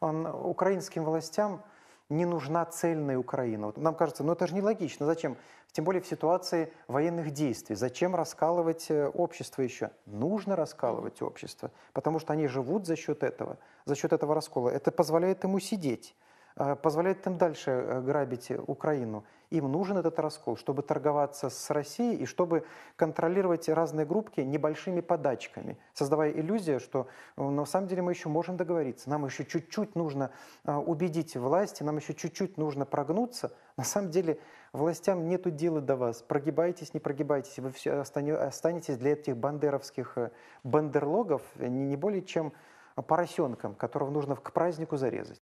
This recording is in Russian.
Он, украинским властям не нужна цельная Украина. Вот нам кажется, ну это же нелогично. Зачем? Тем более в ситуации военных действий. Зачем раскалывать э, общество еще? Нужно раскалывать общество, потому что они живут за счет этого, за счет этого раскола. Это позволяет ему сидеть. Э, позволяет им дальше э, грабить э, Украину. Им нужен этот раскол, чтобы торговаться с Россией и чтобы контролировать разные группки небольшими подачками, создавая иллюзию, что на самом деле мы еще можем договориться, нам еще чуть-чуть нужно убедить власти, нам еще чуть-чуть нужно прогнуться. На самом деле властям нету дела до вас. Прогибайтесь, не прогибайтесь, вы все останетесь для этих бандеровских бандерлогов не более чем поросенком, которого нужно к празднику зарезать.